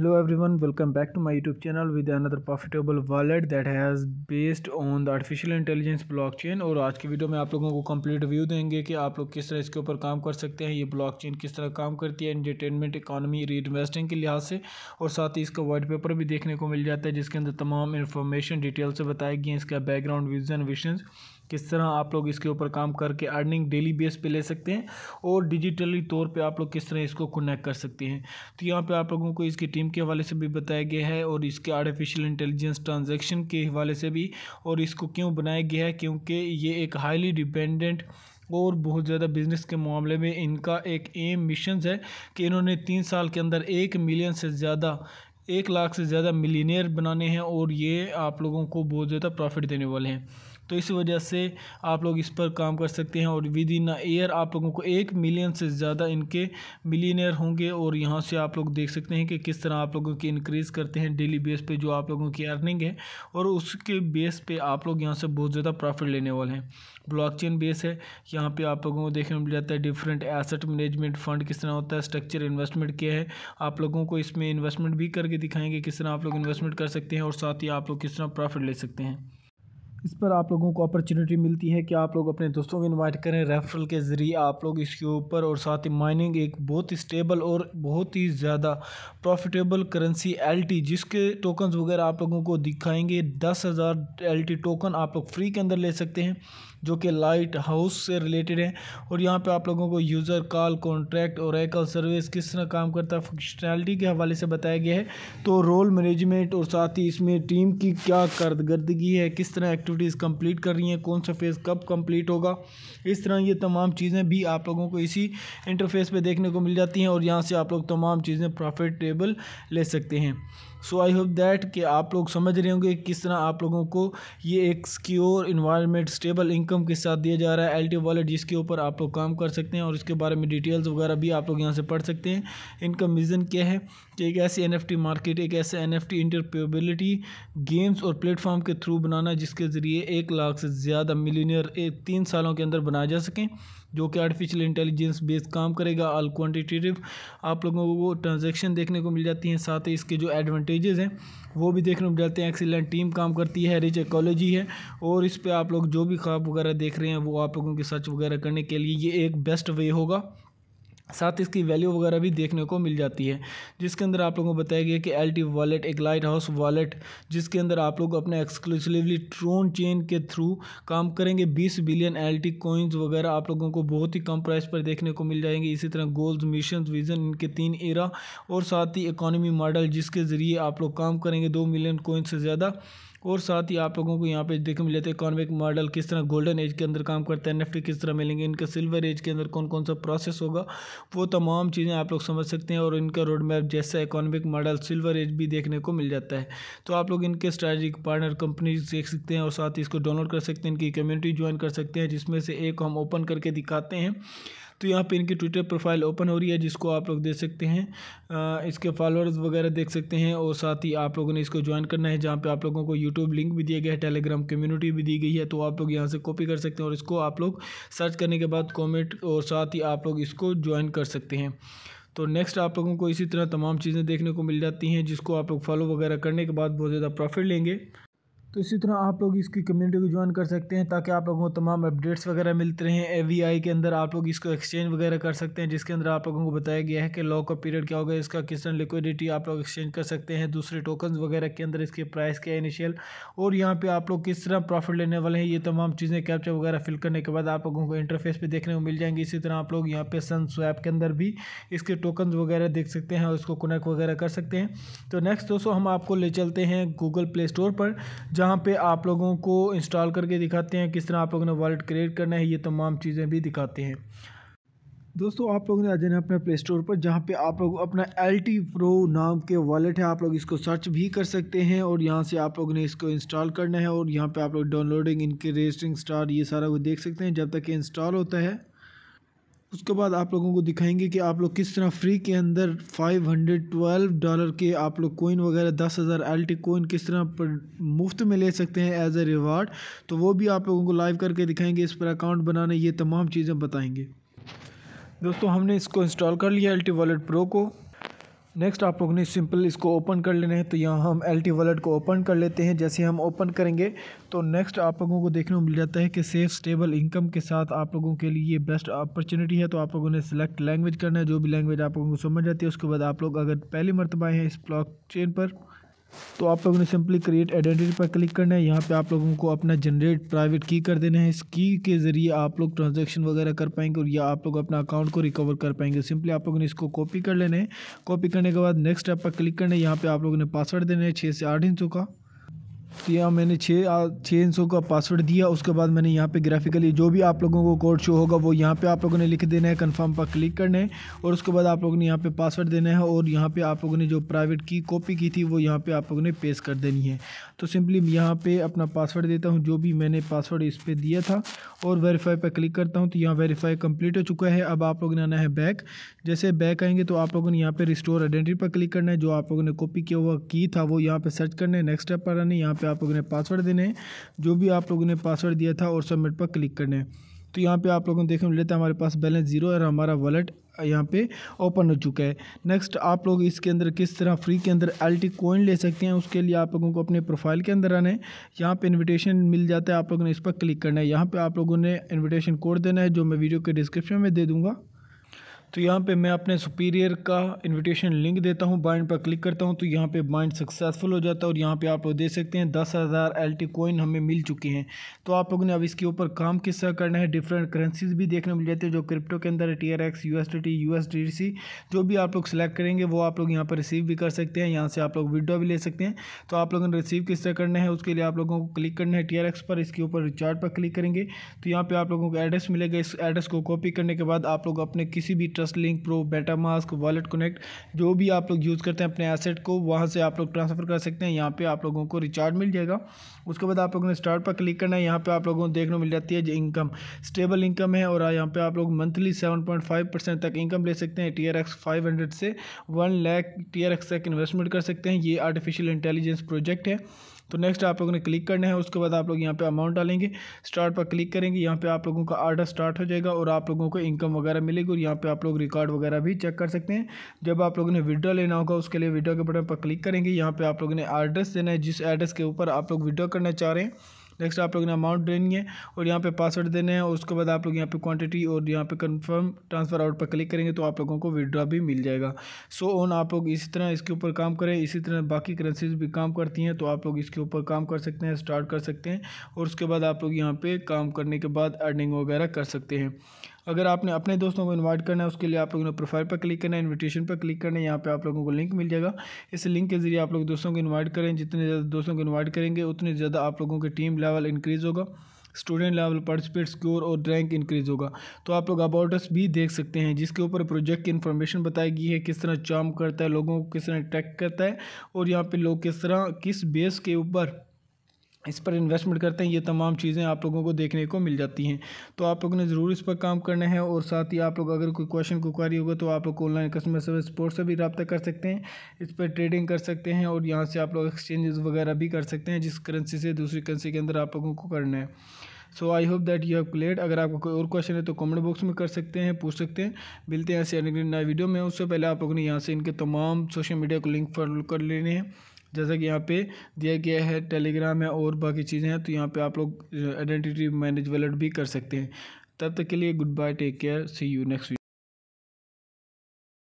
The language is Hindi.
hello everyone welcome back to my youtube channel with another profitable wallet that has based on the artificial intelligence blockchain और आज की वीडियो में आप लोगों को कम्प्लीट व्यू देंगे कि आप लोग किस तरह इसके ऊपर काम कर सकते हैं ये ब्लॉक चेन किस तरह काम करती है एंटरटेनमेंट इकानमी री इन्वेस्टिंग के लिहाज से और साथ ही इसका वाइट पेपर भी देखने को मिल जाता है जिसके अंदर तमाम इन्फॉर्मेशन डिटेल से बताई गई है इसका बैकग्राउंड विजन विशन किस तरह आप लोग इसके ऊपर काम करके अर्निंग डेली बेस पे ले सकते हैं और डिजिटली तौर पे आप लोग किस तरह इसको कनेक्ट कर सकते हैं तो यहाँ पे आप लोगों को इसकी टीम के हवाले से भी बताया गया है और इसके आर्टिफिशियल इंटेलिजेंस ट्रांजेक्शन के हवाले से भी और इसको क्यों बनाया गया है क्योंकि ये एक हाईली डिपेंडेंट और बहुत ज़्यादा बिजनेस के मामले में इनका एक एम मिशन है कि इन्होंने तीन साल के अंदर एक मिलियन से ज़्यादा एक लाख से ज़्यादा मिलीनियर बनाने हैं और ये आप लोगों को बहुत ज़्यादा प्रॉफिट देने वाले हैं तो इस वजह से आप लोग इस पर काम कर सकते हैं और विद इन ईयर आप लोगों को एक मिलियन से ज़्यादा इनके मिलीनियर होंगे और यहाँ से आप लोग देख सकते हैं कि किस तरह आप लोगों की इनक्रीज़ करते हैं डेली बेस पे जो आप लोगों की अर्निंग है और उसके बेस पे आप लोग यहाँ से बहुत ज़्यादा प्रॉफिट लेने वाले हैं ब्लॉक बेस है यहाँ पर आप लोगों को देखने मिल जाता है डिफरेंट एसेट मैनेजमेंट फंड किस तरह होता है स्ट्रक्चर इन्वेस्टमेंट क्या है आप लोगों को इसमें इन्वेस्टमेंट भी करके दिखाएंगे किस तरह आप लोग इन्वेस्टमेंट कर सकते हैं और साथ ही आप लोग किस तरह प्रॉफिट ले सकते हैं इस पर आप लोगों को अपॉर्चुनिटी मिलती है कि आप लोग अपने दोस्तों को इनवाइट करें रेफरल के ज़रिए आप लोग इसके ऊपर और साथ ही माइनिंग एक बहुत ही स्टेबल और बहुत ही ज़्यादा प्रॉफिटेबल करेंसी एलटी जिसके टोकन्स वगैरह आप लोगों को दिखाएंगे दस हज़ार एल टोकन आप लोग फ्री के अंदर ले सकते हैं जो कि लाइट हाउस से रिलेटेड है और यहाँ पे आप लोगों को यूज़र कॉल कॉन्ट्रैक्ट और एकल सर्विस किस तरह काम करता है फंक्शनैलिटी के हवाले से बताया गया है तो रोल मैनेजमेंट और साथ ही इसमें टीम की क्या कारदगी है किस तरह एक्टिविटीज़ कम्प्लीट कर रही हैं कौन सा फेज़ कब कम्प्लीट होगा इस तरह ये तमाम चीज़ें भी आप लोगों को इसी इंटरफेस पर देखने को मिल जाती हैं और यहाँ से आप लोग तमाम चीज़ें प्रॉफिटेबल ले सकते हैं सो आई होप दैट कि आप लोग समझ रहे होंगे किस तरह आप लोगों को ये एक सिक्योर इन्वायरमेंट स्टेबल इनकम के साथ दिया जा रहा है एलटी वॉलेट जिसके ऊपर आप लोग काम कर सकते हैं और इसके बारे में डिटेल्स वगैरह भी आप लोग यहाँ से पढ़ सकते हैं इनका विज़न क्या है कि एक ऐसी एन मार्केट एक ऐसे एन एफ गेम्स और प्लेटफॉर्म के थ्रू बनाना जिसके ज़रिए एक लाख से ज़्यादा मिलीनियर एक तीन सालों के अंदर बनाए जा सकें जो कि आर्टिफिशियल इंटेलिजेंस बेस काम करेगा ऑल क्वान्टिटेटिव आप लोगों को ट्रांजेक्शन देखने को मिल जाती हैं साथ ही इसके जो एडवांटेजेस हैं वो भी देखने को मिल जाते हैं एक्सीलेंट टीम काम करती है रिच एकोलॉजी है और इस पर आप लोग जो भी ख्वाब वगैरह देख रहे हैं वो आप लोगों के सर्च वगैरह करने के लिए ये एक बेस्ट वे होगा साथ इसकी वैल्यू वगैरह भी देखने को मिल जाती है जिसके अंदर आप लोगों को बताया गया कि एल टी वॉलेट एक लाइट हाउस वॉलेट जिसके अंदर आप लोग अपने एक्सक्लूसिवली ट्रोन चेन के थ्रू काम करेंगे 20 बिलियन एल टी वगैरह आप लोगों को बहुत ही कम प्राइस पर देखने को मिल जाएंगे इसी तरह गोल्स मिशन विजन इनके तीन एरा और साथ ही इकोनॉमी मॉडल जिसके ज़रिए आप लोग काम करेंगे दो मिलियन कोइंस से ज़्यादा और साथ ही आप लोगों को यहाँ पे देखने में लेते हैं कॉन्वेक मॉडल किस तरह गोल्डन एज के अंदर काम करता है एन किस तरह मिलेंगे इनका सिल्वर एज के अंदर कौन कौन सा प्रोसेस होगा वो तमाम चीज़ें आप लोग समझ सकते हैं और इनका रोड मैप जैसा इकॉनमिक मॉडल सिल्वर एज भी देखने को मिल जाता है तो आप लोग इनके स्ट्रैटेजिक पार्टनर कंपनी देख सकते हैं और साथ ही इसको डाउनलोड कर सकते हैं इनकी कम्युनिटी ज्वाइन कर सकते हैं जिसमें से एक हम ओपन करके दिखाते हैं तो यहाँ पे इनकी ट्विटर प्रोफाइल ओपन हो रही है जिसको आप लोग देख सकते हैं इसके फॉलोअर्स वगैरह देख सकते हैं और साथ ही आप लोगों ने इसको ज्वाइन करना है जहाँ पर आप लोगों को यूट्यूब लिंक भी दिया गया है टेलीग्राम कम्युनिटी भी दी गई है तो आप लोग यहाँ से कॉपी कर सकते हैं और इसको आप लोग सर्च करने के बाद कॉमेंट और साथ ही आप लोग इसको ज्वाइन कर सकते हैं तो नेक्स्ट आप लोगों को इसी तरह तमाम चीज़ें देखने को मिल जाती हैं जिसको आप लोग फॉलो वगैरह करने के बाद बहुत ज़्यादा प्रॉफिट लेंगे तो इसी तरह आप लोग इसकी कम्युनिटी को ज्वाइन कर सकते हैं ताकि आप लोगों को तमाम अपडेट्स वगैरह मिलते रहें ए के अंदर आप लोग इसको एक्सचेंज वगैरह कर सकते हैं जिसके अंदर आप लोगों को बताया गया है कि लॉक का पीरियड क्या होगा इसका किस तरह लिक्विडिटी आप लोग एक्सचेंज कर सकते हैं दूसरे टोकन वगैरह के अंदर इसके प्राइस क्या है इनिशियल और यहाँ पर आप लोग किस तरह प्रॉफिट लेने वाले हैं ये तमाम चीज़ें कैप्चर वगैरह फिल करने के बाद आप लोगों को इंटरफेस पर देखने को मिल जाएंगी इसी तरह आप लोग यहाँ पे सन स्वैप के अंदर भी इसके टोकन वगैरह देख सकते हैं और इसको कनेक्ट वगैरह कर सकते हैं तो नेक्स्ट दोस्तों हम आपको ले चलते हैं गूगल प्ले स्टोर पर जहाँ पे आप लोगों को इंस्टॉल करके दिखाते हैं किस तरह आप लोगों ने वॉलेट क्रिएट करना है ये तमाम चीज़ें भी दिखाते हैं दोस्तों आप लोगों ने आ जाना अपने प्ले स्टोर पर जहाँ पे आप लोग अपना एल टी प्रो नाम के वॉलेट है आप लोग इसको सर्च भी कर सकते हैं और यहाँ से आप लोगों ने इसको इंस्टॉल करना है और यहाँ पे आप लोग डाउनलोडिंग इनके रजिस्टरिंग स्टार ये सारा कुछ देख सकते हैं जब तक ये इंस्टॉल होता है उसके बाद आप लोगों को दिखाएंगे कि आप लोग किस तरह फ्री के अंदर 512 डॉलर के आप लोग कोइन वगैरह दस हज़ार एल टी कोइन किस तरह पर मुफ्त में ले सकते हैं एज ए रिवार्ड तो वो भी आप लोगों को लाइव करके दिखाएंगे इस पर अकाउंट बनाने ये तमाम चीज़ें बताएंगे दोस्तों हमने इसको इंस्टॉल कर लिया एल टी वॉलेट प्रो को नेक्स्ट आप लोगों ने सिंपल इसको ओपन कर लेना है तो यहाँ हम एल टी वॉलेट को ओपन कर लेते हैं जैसे हम ओपन करेंगे तो नेक्स्ट आप लोगों को देखने को मिल जाता है कि सेफ स्टेबल इनकम के साथ आप लोगों के लिए बेस्ट अपॉर्चुनिटी है तो आप लोगों ने सेलेक्ट लैंग्वेज करना है जो भी लैंग्वेज आप लोगों को समझ जाती है उसके बाद आप लोग अगर पहली मरतबा हैं इस ब्लॉक चेन पर तो आप लोगों ने सिंपली क्रिएट आइडेंटिटी पर क्लिक करना है यहाँ पे आप लोगों को अपना जनरेट प्राइवेट की कर देना है इस की के ज़रिए आप लोग ट्रांजैक्शन वगैरह कर पाएंगे और या आप लोग अपना अकाउंट को रिकवर कर पाएंगे सिंपली आप लोगों ने इसको कॉपी कर लेना है कॉपी करने के बाद नेक्स्ट ऐप पर क्लिक करना है यहाँ पर आप लोगों ने पासवर्ड देना है छः से आठ इंचों का तो यहाँ मैंने छः छः सौ का पासवर्ड दिया उसके बाद मैंने यहाँ पे ग्राफिकली जो भी आप लोगों को कोड शो होगा वो यहाँ पे आप लोगों ने लिख देना है कंफर्म पर क्लिक करना है और उसके बाद आप लोगों ने यहाँ पे पासवर्ड देना है और यहाँ पे आप लोगों ने जो प्राइवेट की कॉपी की थी वो यहाँ पे आप लोगों ने पेश कर देनी है तो सिंपली यहाँ पर अपना पासवर्ड देता हूँ जो भी मैंने पासवर्ड इस पर दिया था और वेरीफाई पर क्लिक करता हूँ तो यहाँ वेरीफाई कम्प्लीट हो चुका है अब आप लोगों ने आना है बैक जैसे बैक आएंगे तो आप लोगों ने यहाँ पर रिस्टोर आइडेंटिटी पर क्लिक करना है जो आप लोगों ने कॉपी किया हुआ की था वो यहाँ पर सर्च करना है नेक्स्ट स्टेप पर आना है यहाँ पे आप लोगों ने पासवर्ड देने हैं जो भी आप लोगों ने पासवर्ड दिया था और सबमिट पर क्लिक करना है तो यहाँ पे आप लोगों ने देखने मिल लेता है हमारे पास बैलेंस जीरो और हमारा वॉलेट यहाँ पे ओपन हो चुका है नेक्स्ट आप लोग इसके अंदर किस तरह फ्री के अंदर एल टी कोइन ले सकते हैं उसके लिए आप लोगों को अपने प्रोफाइल के अंदर आना है यहाँ पे इनविटेशन मिल जाता है आप लोगों ने इस पर क्लिक करना है यहाँ पे आप लोगों ने इनविटेशन कोड देना है जो मैं वीडियो के डिस्क्रिप्शन में दे दूँगा तो यहाँ पे मैं अपने सुपीरियर का इनविटेशन लिंक देता हूँ बाइंड पर क्लिक करता हूँ तो यहाँ पे बाइंड सक्सेसफुल हो जाता है और यहाँ पे आप लोग देख सकते हैं दस हज़ार एल टी कोइन हमें मिल चुके हैं तो आप लोगों ने अब इसके ऊपर काम किस तरह करना है डिफरेंट करेंसीज भी देखने मिल जाती है जो क्रिप्टो के अंदर T R X U S T T U S D C जो भी आप लोग सेलेक्ट करेंगे वो आप लोग यहाँ पर रिसीव भी कर सकते हैं यहाँ से आप लोग विड्रॉ भी ले सकते हैं तो आप लोगों ने रिसीव किस तरह करना है उसके लिए आप लोगों को क्लिक करना है टी आर एक्स पर इसके ऊपर रिचार्ज पर क्लिक करेंगे तो यहाँ पर आप लोगों को एड्रेस मिलेगा इस एड्रेस को कॉपी करने के बाद आप लोग अपने किसी भी trust link pro MetaMask wallet connect जो भी आप लोग यूज़ करते हैं अपने एसेट को वहाँ से आप लोग ट्रांसफ़र कर सकते हैं यहाँ पे आप लोगों को रिचार्ज मिल जाएगा उसके बाद आप लोगों ने स्टार्ट पर क्लिक करना है यहाँ पे आप लोगों को देखने मिल जाती है जो इनकम स्टेबल इनकम है और यहाँ पे आप लोग monthly seven point five percent तक इनकम ले सकते हैं T R X five hundred से one lakh T R X तक इन्वेस्टमेंट कर सकते हैं ये आर्टिफिशियल इंटेलिजेंस प्रोजेक्ट है तो नेक्स्ट आप लोगों ने क्लिक करना है उसके बाद आप लोग यहाँ पे अमाउंट डालेंगे स्टार्ट पर क्लिक करेंगे यहाँ पे आप लोगों का आर्डर स्टार्ट हो जाएगा और आप लोगों को इनकम वगैरह मिलेगी और यहाँ पे आप लोग लोग रिकॉर्ड वगैरह भी चेक कर सकते हैं जब आप लोगों ने वीडियो लेना होगा उसके लिए वीडियो के बटन पर क्लिक करेंगे यहाँ पर आप लोगों ने एड्रेस देना है जिस एड्रेस के ऊपर आप लोग वीडियो करना चाह रहे हैं नेक्स्ट आप लोग ने अमाउंट देनी है और यहाँ पे पासवर्ड देने हैं उसके बाद आप लोग यहाँ पे क्वांटिटी और यहाँ पे कंफर्म ट्रांसफर आउट पर क्लिक करेंगे तो आप लोगों को विड्रॉ भी मिल जाएगा सो so ऑन आप लोग इसी तरह इसके ऊपर काम करें इसी तरह बाकी करेंसीज भी काम करती हैं तो आप लोग इसके ऊपर काम कर सकते हैं स्टार्ट कर सकते हैं और उसके बाद आप लोग यहाँ पर काम करने के बाद अर्निंग वगैरह कर सकते हैं अगर आपने अपने दोस्तों को इन्वाइट करना है उसके लिए आप लोगों ने प्रोफाइल पर क्लिक करना है इनविटेशन पर क्लिक करना है यहाँ पर आप लोगों को लिंक मिल जाएगा इस लिंक के ज़रिए आप लोग दोस्तों को इन्वाइट करें जितने ज़्यादा दोस्तों को इन्वाइट करेंगे उतने ज़्यादा आप लोगों के टीम लेवल इंक्रीज़ होगा स्टूडेंट लेवल पार्टिसिपेट स्कोर और रैंक इंक्रीज होगा तो आप लोग अबाउटस भी देख सकते हैं जिसके ऊपर प्रोजेक्ट की इन्फॉर्मेशन बताई गई है किस तरह चार्म करता है लोगों को किस तरह ट्रैक करता है और यहाँ पे लोग किस तरह किस बेस के ऊपर इस पर इन्वेस्टमेंट करते हैं ये तमाम चीज़ें आप लोगों को देखने को मिल जाती हैं तो आप लोगों ने ज़रूर इस पर काम करना है और साथ ही आप लोग अगर कोई क्वेश्चन को क्वारी होगा तो आप लोग ऑनलाइन कस्टमर सर्विस सपोर्ट से भी रब्ता कर सकते हैं इस पर ट्रेडिंग कर सकते हैं और यहाँ से आप लोग एक्सचेंजेस वगैरह भी कर सकते हैं जिस करेंसी से दूसरी करेंसी के अंदर आप लोगों को करना है so I hope that you have क्लेट अगर आपको कोई और क्वेश्चन है तो कमेंट बॉक्स में कर सकते हैं पूछ सकते हैं मिलते हैं ऐसे नए वीडियो में उससे पहले आप लोगों ने यहाँ से इनके तमाम सोशल मीडिया को लिंक फॉलो कर लेने हैं जैसा कि यहाँ पे दिया गया है टेलीग्राम है और बाकी चीज़ें हैं तो यहाँ पे आप लोग आइडेंटिटी मैनेज वैलेट भी कर सकते हैं तब तक के लिए good bye take care see you next